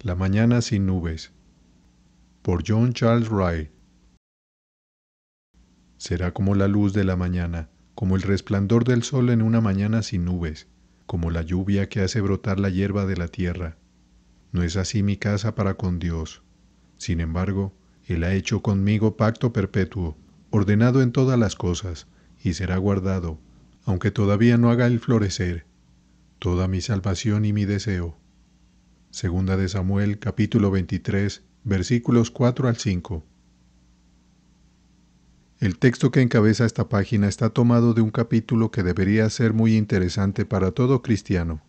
La mañana sin nubes por John Charles Wright Será como la luz de la mañana, como el resplandor del sol en una mañana sin nubes, como la lluvia que hace brotar la hierba de la tierra. No es así mi casa para con Dios. Sin embargo, Él ha hecho conmigo pacto perpetuo, ordenado en todas las cosas, y será guardado, aunque todavía no haga el florecer, toda mi salvación y mi deseo. Segunda de Samuel capítulo 23 versículos 4 al 5. El texto que encabeza esta página está tomado de un capítulo que debería ser muy interesante para todo cristiano.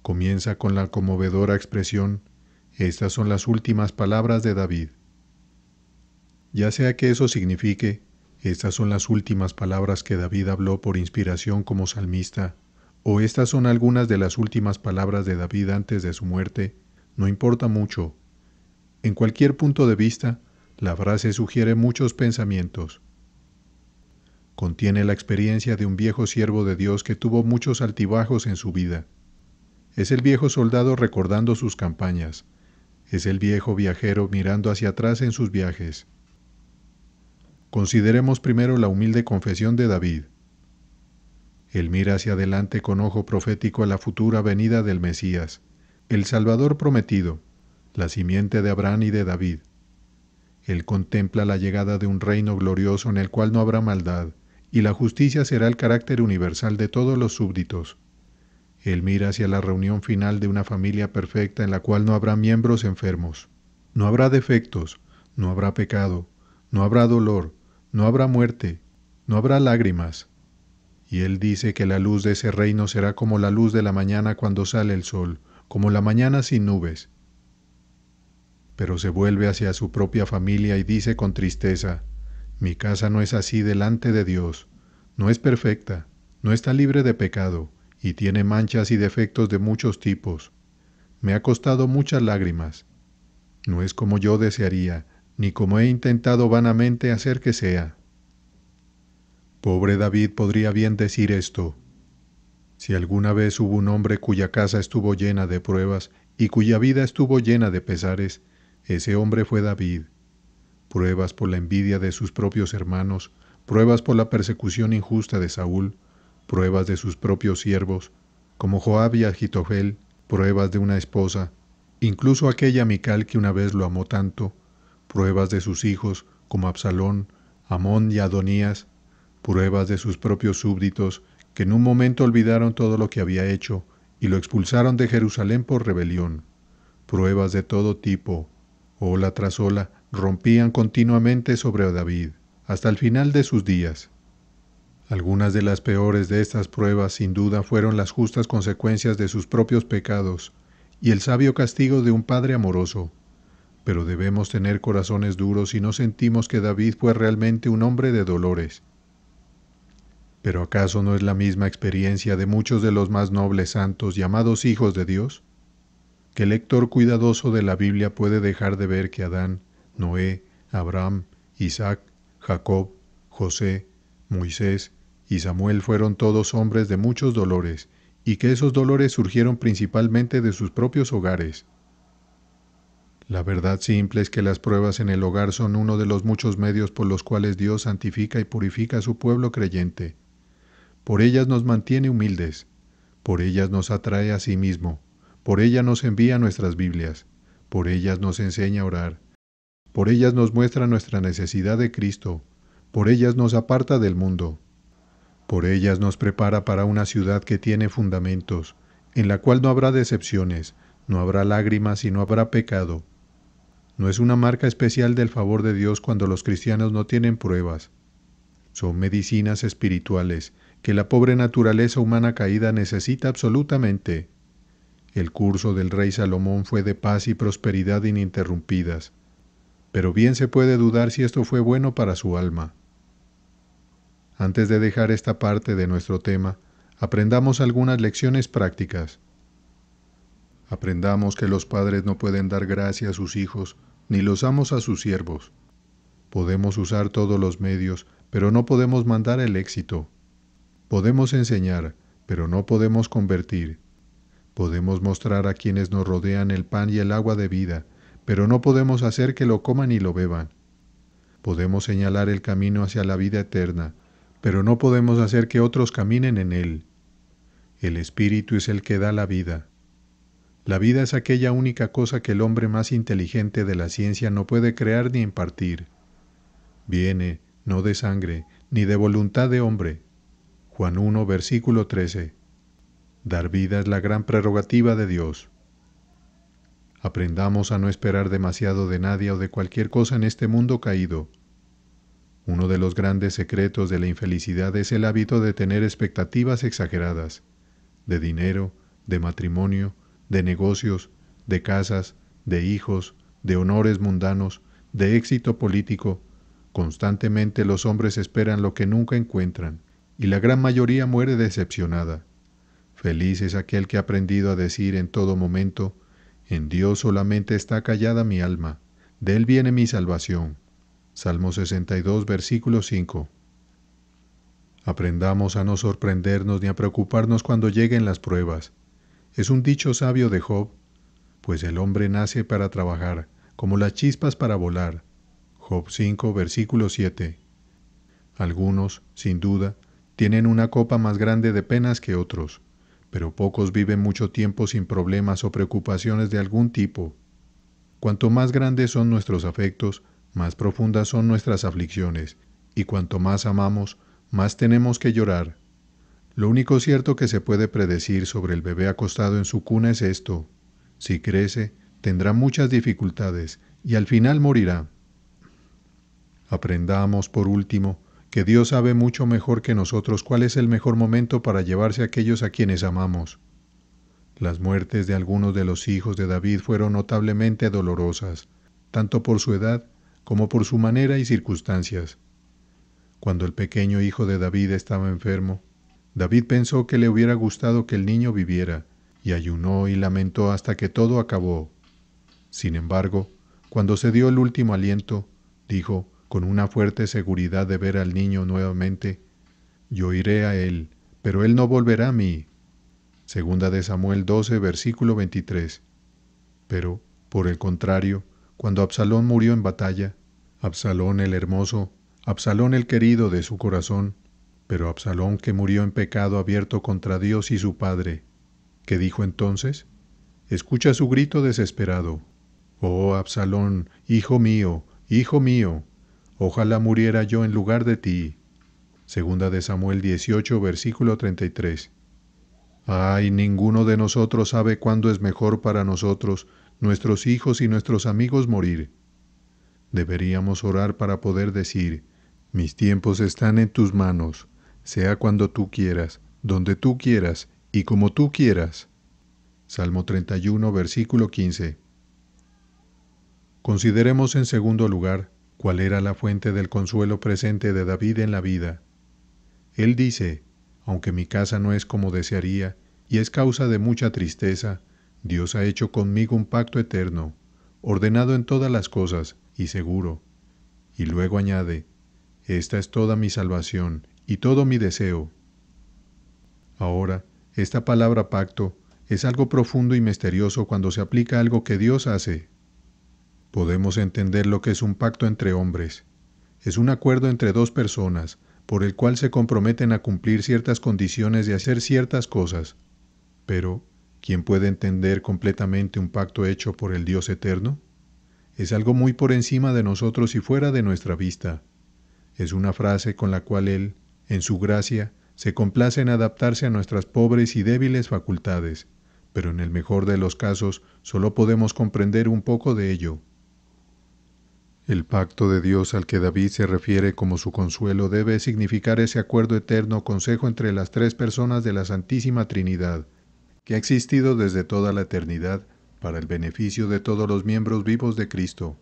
Comienza con la conmovedora expresión, estas son las últimas palabras de David. Ya sea que eso signifique, estas son las últimas palabras que David habló por inspiración como salmista, o estas son algunas de las últimas palabras de David antes de su muerte, no importa mucho. En cualquier punto de vista, la frase sugiere muchos pensamientos. Contiene la experiencia de un viejo siervo de Dios que tuvo muchos altibajos en su vida. Es el viejo soldado recordando sus campañas. Es el viejo viajero mirando hacia atrás en sus viajes. Consideremos primero la humilde confesión de David. Él mira hacia adelante con ojo profético a la futura venida del Mesías, el Salvador prometido, la simiente de Abraham y de David. Él contempla la llegada de un reino glorioso en el cual no habrá maldad, y la justicia será el carácter universal de todos los súbditos. Él mira hacia la reunión final de una familia perfecta en la cual no habrá miembros enfermos, no habrá defectos, no habrá pecado, no habrá dolor, no habrá muerte, no habrá lágrimas, y él dice que la luz de ese reino será como la luz de la mañana cuando sale el sol, como la mañana sin nubes. Pero se vuelve hacia su propia familia y dice con tristeza, mi casa no es así delante de Dios, no es perfecta, no está libre de pecado, y tiene manchas y defectos de muchos tipos. Me ha costado muchas lágrimas. No es como yo desearía, ni como he intentado vanamente hacer que sea. Pobre David podría bien decir esto. Si alguna vez hubo un hombre cuya casa estuvo llena de pruebas y cuya vida estuvo llena de pesares, ese hombre fue David. Pruebas por la envidia de sus propios hermanos, pruebas por la persecución injusta de Saúl, pruebas de sus propios siervos, como Joab y Agitofel, pruebas de una esposa, incluso aquella amical que una vez lo amó tanto, pruebas de sus hijos, como Absalón, Amón y Adonías, pruebas de sus propios súbditos, que en un momento olvidaron todo lo que había hecho y lo expulsaron de Jerusalén por rebelión. Pruebas de todo tipo, ola tras ola, rompían continuamente sobre David, hasta el final de sus días. Algunas de las peores de estas pruebas sin duda fueron las justas consecuencias de sus propios pecados y el sabio castigo de un Padre amoroso. Pero debemos tener corazones duros si no sentimos que David fue realmente un hombre de dolores, ¿Pero acaso no es la misma experiencia de muchos de los más nobles santos llamados hijos de Dios? Que lector cuidadoso de la Biblia puede dejar de ver que Adán, Noé, Abraham, Isaac, Jacob, José, Moisés y Samuel fueron todos hombres de muchos dolores, y que esos dolores surgieron principalmente de sus propios hogares. La verdad simple es que las pruebas en el hogar son uno de los muchos medios por los cuales Dios santifica y purifica a su pueblo creyente por ellas nos mantiene humildes, por ellas nos atrae a sí mismo, por ellas nos envía nuestras Biblias, por ellas nos enseña a orar, por ellas nos muestra nuestra necesidad de Cristo, por ellas nos aparta del mundo, por ellas nos prepara para una ciudad que tiene fundamentos, en la cual no habrá decepciones, no habrá lágrimas y no habrá pecado. No es una marca especial del favor de Dios cuando los cristianos no tienen pruebas. Son medicinas espirituales que la pobre naturaleza humana caída necesita absolutamente. El curso del rey Salomón fue de paz y prosperidad ininterrumpidas, pero bien se puede dudar si esto fue bueno para su alma. Antes de dejar esta parte de nuestro tema, aprendamos algunas lecciones prácticas. Aprendamos que los padres no pueden dar gracia a sus hijos, ni los amos a sus siervos. Podemos usar todos los medios, pero no podemos mandar el éxito. Podemos enseñar, pero no podemos convertir. Podemos mostrar a quienes nos rodean el pan y el agua de vida, pero no podemos hacer que lo coman y lo beban. Podemos señalar el camino hacia la vida eterna, pero no podemos hacer que otros caminen en él. El Espíritu es el que da la vida. La vida es aquella única cosa que el hombre más inteligente de la ciencia no puede crear ni impartir. Viene, no de sangre, ni de voluntad de hombre, Juan 1, versículo 13. Dar vida es la gran prerrogativa de Dios. Aprendamos a no esperar demasiado de nadie o de cualquier cosa en este mundo caído. Uno de los grandes secretos de la infelicidad es el hábito de tener expectativas exageradas, de dinero, de matrimonio, de negocios, de casas, de hijos, de honores mundanos, de éxito político. Constantemente los hombres esperan lo que nunca encuentran y la gran mayoría muere decepcionada. Feliz es aquel que ha aprendido a decir en todo momento, en Dios solamente está callada mi alma, de Él viene mi salvación. Salmo 62, versículo 5. Aprendamos a no sorprendernos ni a preocuparnos cuando lleguen las pruebas. Es un dicho sabio de Job, pues el hombre nace para trabajar, como las chispas para volar. Job 5, versículo 7. Algunos, sin duda, tienen una copa más grande de penas que otros, pero pocos viven mucho tiempo sin problemas o preocupaciones de algún tipo. Cuanto más grandes son nuestros afectos, más profundas son nuestras aflicciones, y cuanto más amamos, más tenemos que llorar. Lo único cierto que se puede predecir sobre el bebé acostado en su cuna es esto. Si crece, tendrá muchas dificultades y al final morirá. Aprendamos, por último, que Dios sabe mucho mejor que nosotros cuál es el mejor momento para llevarse a aquellos a quienes amamos. Las muertes de algunos de los hijos de David fueron notablemente dolorosas, tanto por su edad como por su manera y circunstancias. Cuando el pequeño hijo de David estaba enfermo, David pensó que le hubiera gustado que el niño viviera, y ayunó y lamentó hasta que todo acabó. Sin embargo, cuando se dio el último aliento, dijo, con una fuerte seguridad de ver al niño nuevamente. Yo iré a él, pero él no volverá a mí. Segunda de Samuel 12, versículo 23. Pero, por el contrario, cuando Absalón murió en batalla, Absalón el hermoso, Absalón el querido de su corazón, pero Absalón que murió en pecado abierto contra Dios y su padre, ¿qué dijo entonces? Escucha su grito desesperado. Oh Absalón, hijo mío, hijo mío, Ojalá muriera yo en lugar de ti. Segunda de Samuel 18, versículo 33. Ay, ninguno de nosotros sabe cuándo es mejor para nosotros, nuestros hijos y nuestros amigos morir. Deberíamos orar para poder decir, mis tiempos están en tus manos, sea cuando tú quieras, donde tú quieras y como tú quieras. Salmo 31, versículo 15. Consideremos en segundo lugar cuál era la fuente del consuelo presente de David en la vida. Él dice, aunque mi casa no es como desearía, y es causa de mucha tristeza, Dios ha hecho conmigo un pacto eterno, ordenado en todas las cosas y seguro. Y luego añade, Esta es toda mi salvación y todo mi deseo. Ahora, esta palabra pacto es algo profundo y misterioso cuando se aplica a algo que Dios hace. Podemos entender lo que es un pacto entre hombres. Es un acuerdo entre dos personas, por el cual se comprometen a cumplir ciertas condiciones y hacer ciertas cosas. Pero, ¿quién puede entender completamente un pacto hecho por el Dios eterno? Es algo muy por encima de nosotros y fuera de nuestra vista. Es una frase con la cual Él, en su gracia, se complace en adaptarse a nuestras pobres y débiles facultades, pero en el mejor de los casos solo podemos comprender un poco de ello. El pacto de Dios al que David se refiere como su consuelo debe significar ese acuerdo eterno consejo entre las tres personas de la Santísima Trinidad, que ha existido desde toda la eternidad para el beneficio de todos los miembros vivos de Cristo.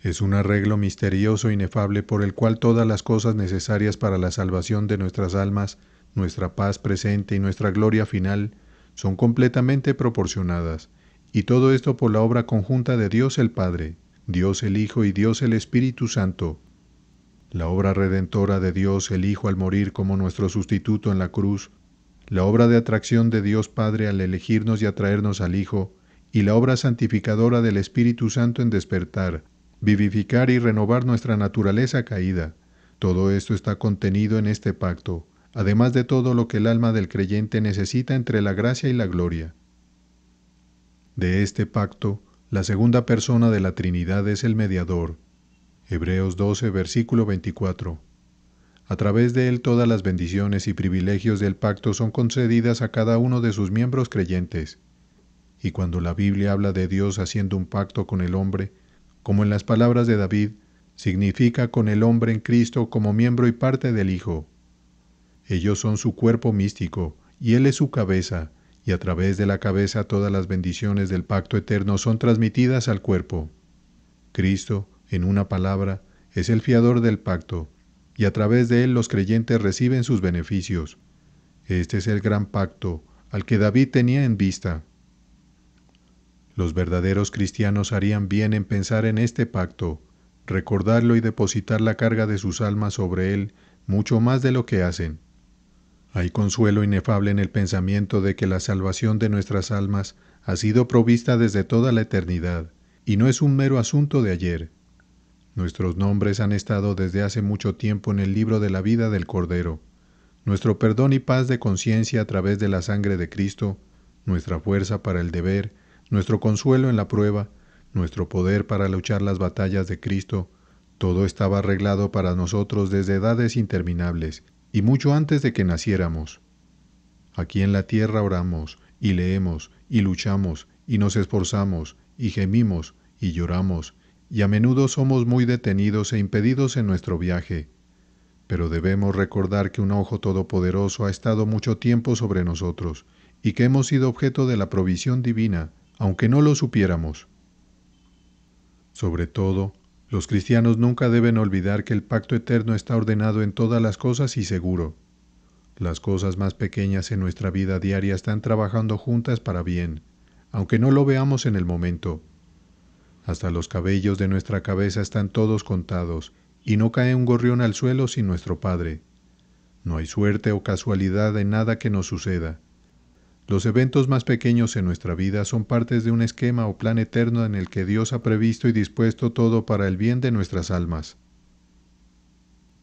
Es un arreglo misterioso e inefable por el cual todas las cosas necesarias para la salvación de nuestras almas, nuestra paz presente y nuestra gloria final son completamente proporcionadas, y todo esto por la obra conjunta de Dios el Padre, Dios el Hijo y Dios el Espíritu Santo. La obra redentora de Dios el Hijo al morir como nuestro sustituto en la cruz, la obra de atracción de Dios Padre al elegirnos y atraernos al Hijo, y la obra santificadora del Espíritu Santo en despertar, vivificar y renovar nuestra naturaleza caída. Todo esto está contenido en este pacto, además de todo lo que el alma del creyente necesita entre la gracia y la gloria. De este pacto, la segunda persona de la Trinidad es el mediador. Hebreos 12, versículo 24. A través de él todas las bendiciones y privilegios del pacto son concedidas a cada uno de sus miembros creyentes. Y cuando la Biblia habla de Dios haciendo un pacto con el hombre, como en las palabras de David, significa con el hombre en Cristo como miembro y parte del Hijo. Ellos son su cuerpo místico, y Él es su cabeza, y a través de la cabeza todas las bendiciones del pacto eterno son transmitidas al cuerpo. Cristo, en una palabra, es el fiador del pacto, y a través de él los creyentes reciben sus beneficios. Este es el gran pacto al que David tenía en vista. Los verdaderos cristianos harían bien en pensar en este pacto, recordarlo y depositar la carga de sus almas sobre él mucho más de lo que hacen. Hay consuelo inefable en el pensamiento de que la salvación de nuestras almas ha sido provista desde toda la eternidad, y no es un mero asunto de ayer. Nuestros nombres han estado desde hace mucho tiempo en el libro de la vida del Cordero. Nuestro perdón y paz de conciencia a través de la sangre de Cristo, nuestra fuerza para el deber, nuestro consuelo en la prueba, nuestro poder para luchar las batallas de Cristo, todo estaba arreglado para nosotros desde edades interminables, y mucho antes de que naciéramos. Aquí en la tierra oramos, y leemos, y luchamos, y nos esforzamos, y gemimos, y lloramos, y a menudo somos muy detenidos e impedidos en nuestro viaje. Pero debemos recordar que un ojo todopoderoso ha estado mucho tiempo sobre nosotros, y que hemos sido objeto de la provisión divina, aunque no lo supiéramos. Sobre todo, los cristianos nunca deben olvidar que el pacto eterno está ordenado en todas las cosas y seguro. Las cosas más pequeñas en nuestra vida diaria están trabajando juntas para bien, aunque no lo veamos en el momento. Hasta los cabellos de nuestra cabeza están todos contados, y no cae un gorrión al suelo sin nuestro Padre. No hay suerte o casualidad en nada que nos suceda. Los eventos más pequeños en nuestra vida son partes de un esquema o plan eterno en el que Dios ha previsto y dispuesto todo para el bien de nuestras almas.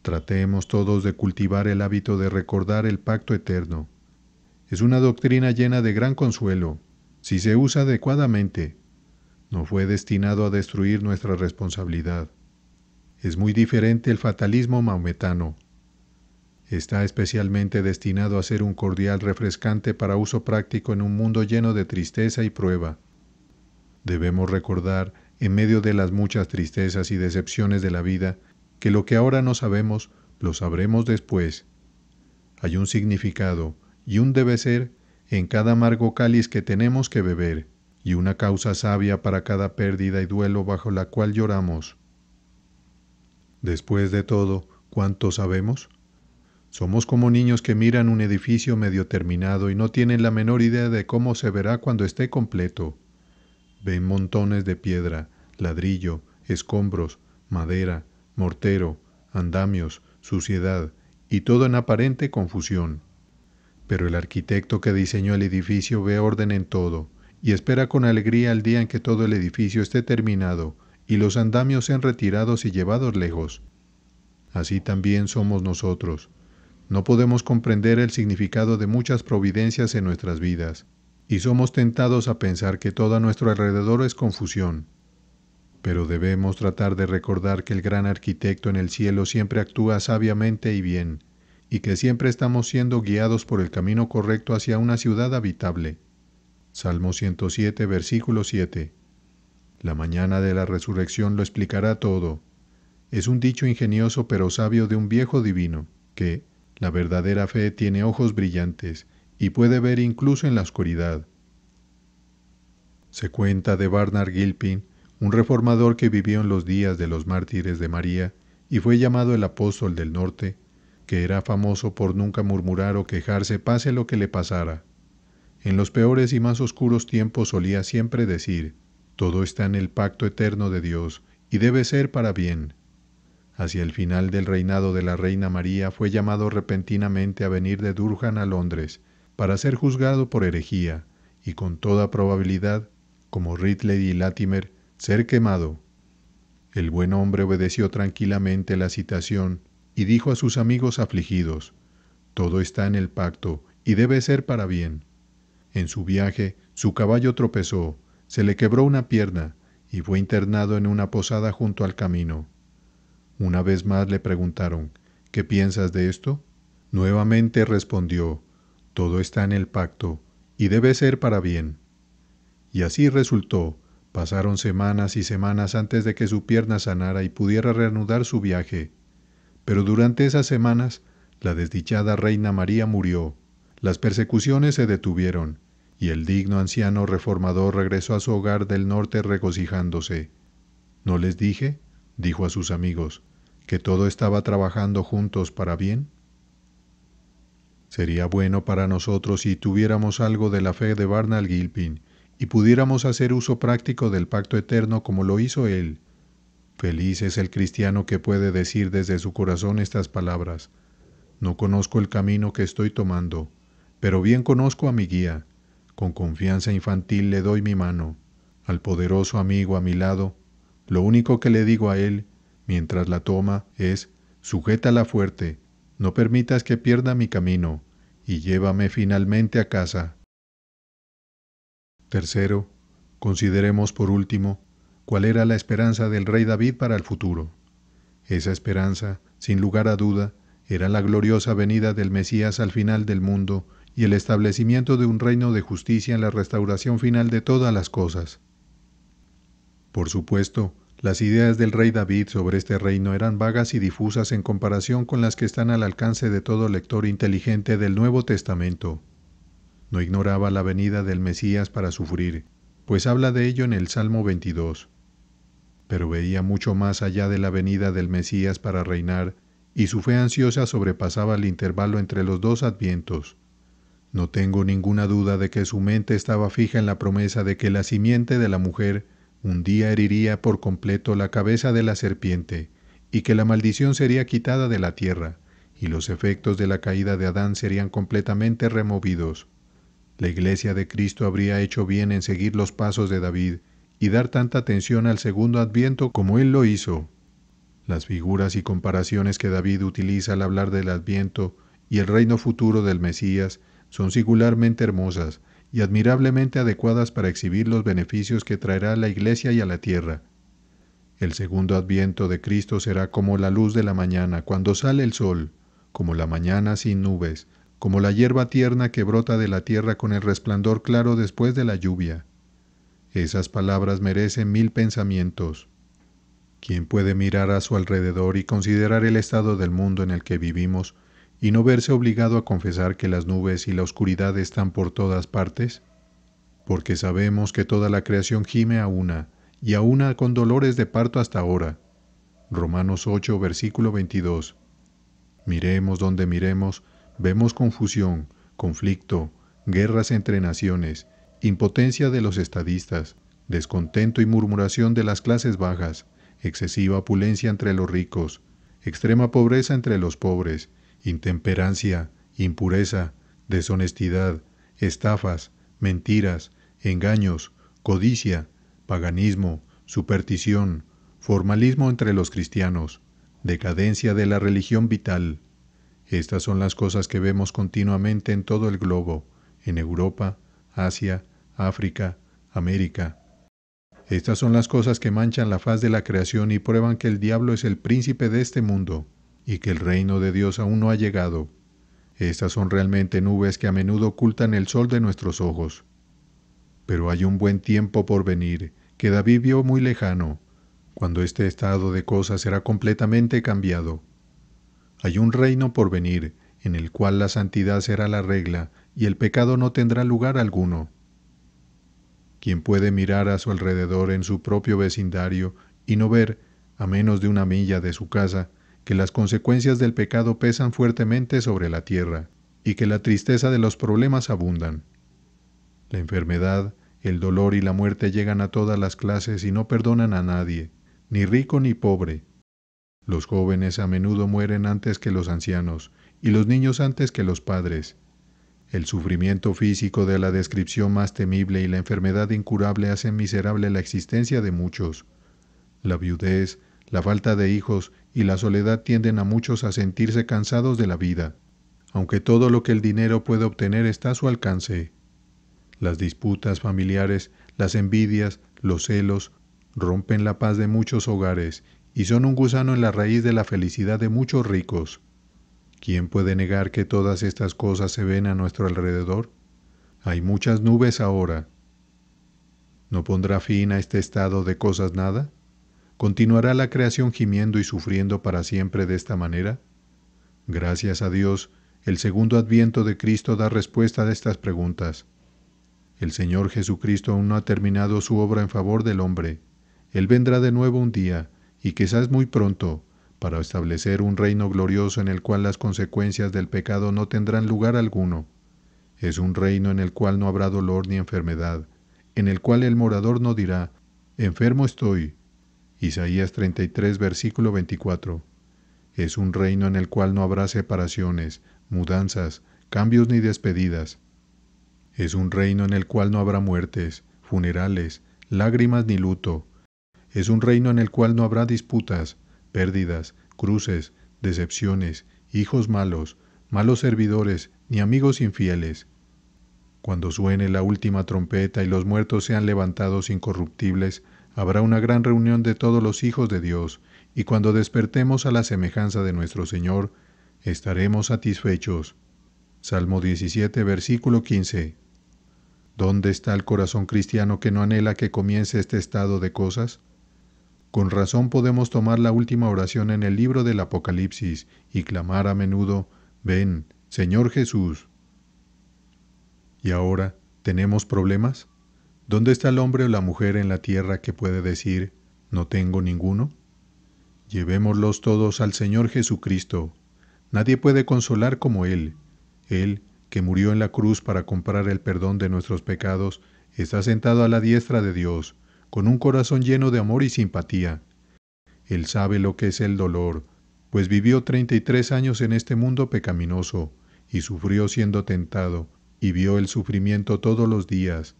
Tratemos todos de cultivar el hábito de recordar el pacto eterno. Es una doctrina llena de gran consuelo, si se usa adecuadamente. No fue destinado a destruir nuestra responsabilidad. Es muy diferente el fatalismo maometano, está especialmente destinado a ser un cordial refrescante para uso práctico en un mundo lleno de tristeza y prueba. Debemos recordar, en medio de las muchas tristezas y decepciones de la vida, que lo que ahora no sabemos lo sabremos después. Hay un significado y un debe ser en cada amargo cáliz que tenemos que beber, y una causa sabia para cada pérdida y duelo bajo la cual lloramos. Después de todo, ¿cuánto sabemos? Somos como niños que miran un edificio medio terminado y no tienen la menor idea de cómo se verá cuando esté completo. Ven montones de piedra, ladrillo, escombros, madera, mortero, andamios, suciedad, y todo en aparente confusión. Pero el arquitecto que diseñó el edificio ve orden en todo, y espera con alegría el día en que todo el edificio esté terminado, y los andamios sean retirados y llevados lejos. Así también somos nosotros, no podemos comprender el significado de muchas providencias en nuestras vidas, y somos tentados a pensar que todo a nuestro alrededor es confusión. Pero debemos tratar de recordar que el gran arquitecto en el cielo siempre actúa sabiamente y bien, y que siempre estamos siendo guiados por el camino correcto hacia una ciudad habitable. Salmo 107, versículo 7. La mañana de la resurrección lo explicará todo. Es un dicho ingenioso pero sabio de un viejo divino, que, la verdadera fe tiene ojos brillantes y puede ver incluso en la oscuridad. Se cuenta de Barnard Gilpin, un reformador que vivió en los días de los mártires de María y fue llamado el apóstol del norte, que era famoso por nunca murmurar o quejarse pase lo que le pasara. En los peores y más oscuros tiempos solía siempre decir, todo está en el pacto eterno de Dios y debe ser para bien hacia el final del reinado de la reina María, fue llamado repentinamente a venir de Durham a Londres para ser juzgado por herejía y con toda probabilidad, como Ridley y Latimer, ser quemado. El buen hombre obedeció tranquilamente la citación y dijo a sus amigos afligidos, Todo está en el pacto y debe ser para bien. En su viaje, su caballo tropezó, se le quebró una pierna y fue internado en una posada junto al camino. Una vez más le preguntaron, ¿qué piensas de esto? Nuevamente respondió, todo está en el pacto, y debe ser para bien. Y así resultó, pasaron semanas y semanas antes de que su pierna sanara y pudiera reanudar su viaje. Pero durante esas semanas, la desdichada reina María murió, las persecuciones se detuvieron, y el digno anciano reformador regresó a su hogar del norte regocijándose. ¿No les dije? dijo a sus amigos, que todo estaba trabajando juntos para bien? Sería bueno para nosotros si tuviéramos algo de la fe de Barnal Gilpin y pudiéramos hacer uso práctico del pacto eterno como lo hizo él. Feliz es el cristiano que puede decir desde su corazón estas palabras. No conozco el camino que estoy tomando, pero bien conozco a mi guía. Con confianza infantil le doy mi mano. Al poderoso amigo a mi lado, lo único que le digo a él mientras la toma es sujeta la fuerte, no permitas que pierda mi camino, y llévame finalmente a casa. Tercero, consideremos por último cuál era la esperanza del rey David para el futuro. Esa esperanza, sin lugar a duda, era la gloriosa venida del Mesías al final del mundo y el establecimiento de un reino de justicia en la restauración final de todas las cosas. Por supuesto, las ideas del rey David sobre este reino eran vagas y difusas en comparación con las que están al alcance de todo lector inteligente del Nuevo Testamento. No ignoraba la venida del Mesías para sufrir, pues habla de ello en el Salmo 22. Pero veía mucho más allá de la venida del Mesías para reinar, y su fe ansiosa sobrepasaba el intervalo entre los dos advientos. No tengo ninguna duda de que su mente estaba fija en la promesa de que la simiente de la mujer un día heriría por completo la cabeza de la serpiente, y que la maldición sería quitada de la tierra, y los efectos de la caída de Adán serían completamente removidos. La iglesia de Cristo habría hecho bien en seguir los pasos de David y dar tanta atención al segundo adviento como él lo hizo. Las figuras y comparaciones que David utiliza al hablar del adviento y el reino futuro del Mesías son singularmente hermosas y admirablemente adecuadas para exhibir los beneficios que traerá a la Iglesia y a la tierra. El segundo adviento de Cristo será como la luz de la mañana cuando sale el sol, como la mañana sin nubes, como la hierba tierna que brota de la tierra con el resplandor claro después de la lluvia. Esas palabras merecen mil pensamientos. ¿Quién puede mirar a su alrededor y considerar el estado del mundo en el que vivimos y no verse obligado a confesar que las nubes y la oscuridad están por todas partes? Porque sabemos que toda la creación gime a una, y a una con dolores de parto hasta ahora. Romanos 8, versículo 22. Miremos donde miremos, vemos confusión, conflicto, guerras entre naciones, impotencia de los estadistas, descontento y murmuración de las clases bajas, excesiva opulencia entre los ricos, extrema pobreza entre los pobres, intemperancia, impureza, deshonestidad, estafas, mentiras, engaños, codicia, paganismo, superstición, formalismo entre los cristianos, decadencia de la religión vital. Estas son las cosas que vemos continuamente en todo el globo, en Europa, Asia, África, América. Estas son las cosas que manchan la faz de la creación y prueban que el diablo es el príncipe de este mundo y que el reino de Dios aún no ha llegado. Estas son realmente nubes que a menudo ocultan el sol de nuestros ojos. Pero hay un buen tiempo por venir que David vio muy lejano, cuando este estado de cosas será completamente cambiado. Hay un reino por venir en el cual la santidad será la regla y el pecado no tendrá lugar alguno. Quien puede mirar a su alrededor en su propio vecindario y no ver, a menos de una milla de su casa, que las consecuencias del pecado pesan fuertemente sobre la tierra y que la tristeza de los problemas abundan. La enfermedad, el dolor y la muerte llegan a todas las clases y no perdonan a nadie, ni rico ni pobre. Los jóvenes a menudo mueren antes que los ancianos y los niños antes que los padres. El sufrimiento físico de la descripción más temible y la enfermedad incurable hacen miserable la existencia de muchos. La viudez, la falta de hijos y la soledad tienden a muchos a sentirse cansados de la vida, aunque todo lo que el dinero puede obtener está a su alcance. Las disputas familiares, las envidias, los celos, rompen la paz de muchos hogares y son un gusano en la raíz de la felicidad de muchos ricos. ¿Quién puede negar que todas estas cosas se ven a nuestro alrededor? Hay muchas nubes ahora. ¿No pondrá fin a este estado de cosas nada? ¿Continuará la creación gimiendo y sufriendo para siempre de esta manera? Gracias a Dios, el segundo adviento de Cristo da respuesta a estas preguntas. El Señor Jesucristo aún no ha terminado su obra en favor del hombre. Él vendrá de nuevo un día, y quizás muy pronto, para establecer un reino glorioso en el cual las consecuencias del pecado no tendrán lugar alguno. Es un reino en el cual no habrá dolor ni enfermedad, en el cual el morador no dirá, enfermo estoy, Isaías 33, versículo 24. Es un reino en el cual no habrá separaciones, mudanzas, cambios ni despedidas. Es un reino en el cual no habrá muertes, funerales, lágrimas ni luto. Es un reino en el cual no habrá disputas, pérdidas, cruces, decepciones, hijos malos, malos servidores, ni amigos infieles. Cuando suene la última trompeta y los muertos sean levantados incorruptibles, habrá una gran reunión de todos los hijos de Dios, y cuando despertemos a la semejanza de nuestro Señor, estaremos satisfechos. Salmo 17, versículo 15. ¿Dónde está el corazón cristiano que no anhela que comience este estado de cosas? Con razón podemos tomar la última oración en el libro del Apocalipsis y clamar a menudo, Ven, Señor Jesús. ¿Y ahora tenemos problemas? ¿Dónde está el hombre o la mujer en la tierra que puede decir, no tengo ninguno? Llevémoslos todos al Señor Jesucristo. Nadie puede consolar como Él. Él, que murió en la cruz para comprar el perdón de nuestros pecados, está sentado a la diestra de Dios, con un corazón lleno de amor y simpatía. Él sabe lo que es el dolor, pues vivió treinta y tres años en este mundo pecaminoso, y sufrió siendo tentado, y vio el sufrimiento todos los días,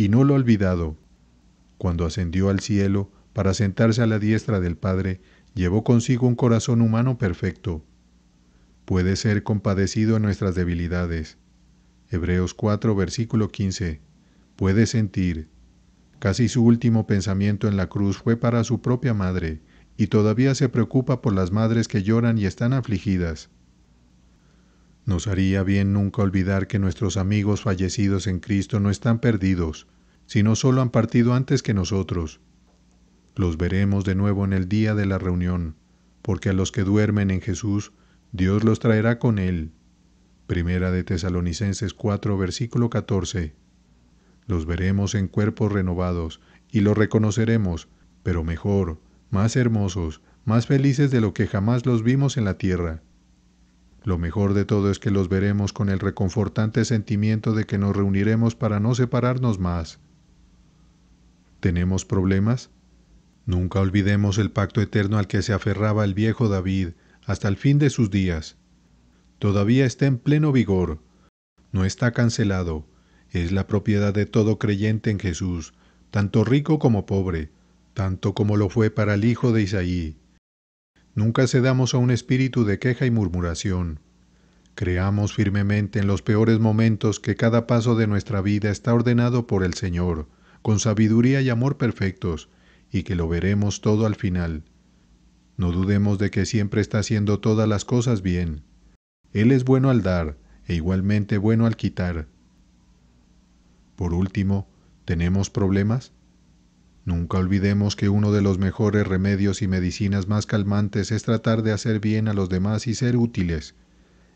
y no lo olvidado. Cuando ascendió al cielo para sentarse a la diestra del Padre, llevó consigo un corazón humano perfecto. Puede ser compadecido en nuestras debilidades. Hebreos 4, versículo 15. Puede sentir. Casi su último pensamiento en la cruz fue para su propia madre, y todavía se preocupa por las madres que lloran y están afligidas. Nos haría bien nunca olvidar que nuestros amigos fallecidos en Cristo no están perdidos, sino solo han partido antes que nosotros. Los veremos de nuevo en el día de la reunión, porque a los que duermen en Jesús, Dios los traerá con él. Primera de Tesalonicenses 4, versículo 14. Los veremos en cuerpos renovados y los reconoceremos, pero mejor, más hermosos, más felices de lo que jamás los vimos en la tierra. Lo mejor de todo es que los veremos con el reconfortante sentimiento de que nos reuniremos para no separarnos más. ¿Tenemos problemas? Nunca olvidemos el pacto eterno al que se aferraba el viejo David hasta el fin de sus días. Todavía está en pleno vigor. No está cancelado. Es la propiedad de todo creyente en Jesús, tanto rico como pobre, tanto como lo fue para el hijo de Isaí, Nunca cedamos a un espíritu de queja y murmuración. Creamos firmemente en los peores momentos que cada paso de nuestra vida está ordenado por el Señor, con sabiduría y amor perfectos, y que lo veremos todo al final. No dudemos de que siempre está haciendo todas las cosas bien. Él es bueno al dar e igualmente bueno al quitar. Por último, ¿tenemos problemas? Nunca olvidemos que uno de los mejores remedios y medicinas más calmantes es tratar de hacer bien a los demás y ser útiles.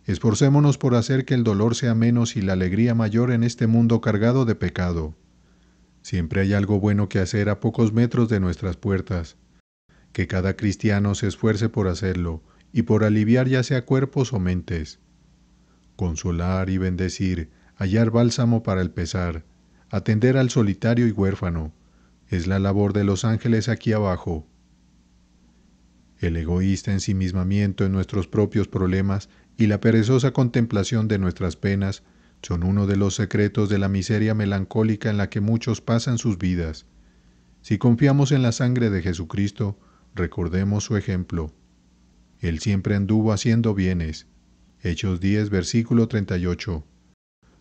Esforcémonos por hacer que el dolor sea menos y la alegría mayor en este mundo cargado de pecado. Siempre hay algo bueno que hacer a pocos metros de nuestras puertas. Que cada cristiano se esfuerce por hacerlo y por aliviar ya sea cuerpos o mentes. Consolar y bendecir, hallar bálsamo para el pesar, atender al solitario y huérfano, es la labor de los ángeles aquí abajo. El egoísta ensimismamiento en nuestros propios problemas y la perezosa contemplación de nuestras penas son uno de los secretos de la miseria melancólica en la que muchos pasan sus vidas. Si confiamos en la sangre de Jesucristo, recordemos su ejemplo. Él siempre anduvo haciendo bienes. Hechos 10, versículo 38.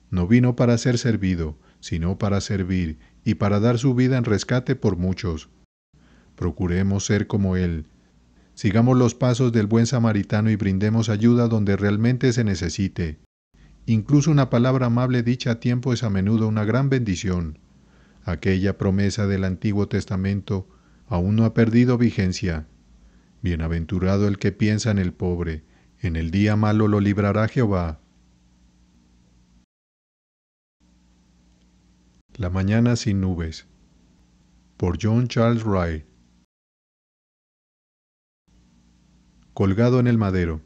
No vino para ser servido, sino para servir y para dar su vida en rescate por muchos. Procuremos ser como Él. Sigamos los pasos del buen samaritano y brindemos ayuda donde realmente se necesite. Incluso una palabra amable dicha a tiempo es a menudo una gran bendición. Aquella promesa del Antiguo Testamento aún no ha perdido vigencia. Bienaventurado el que piensa en el pobre, en el día malo lo librará Jehová, La mañana sin nubes por John Charles Wright Colgado en el madero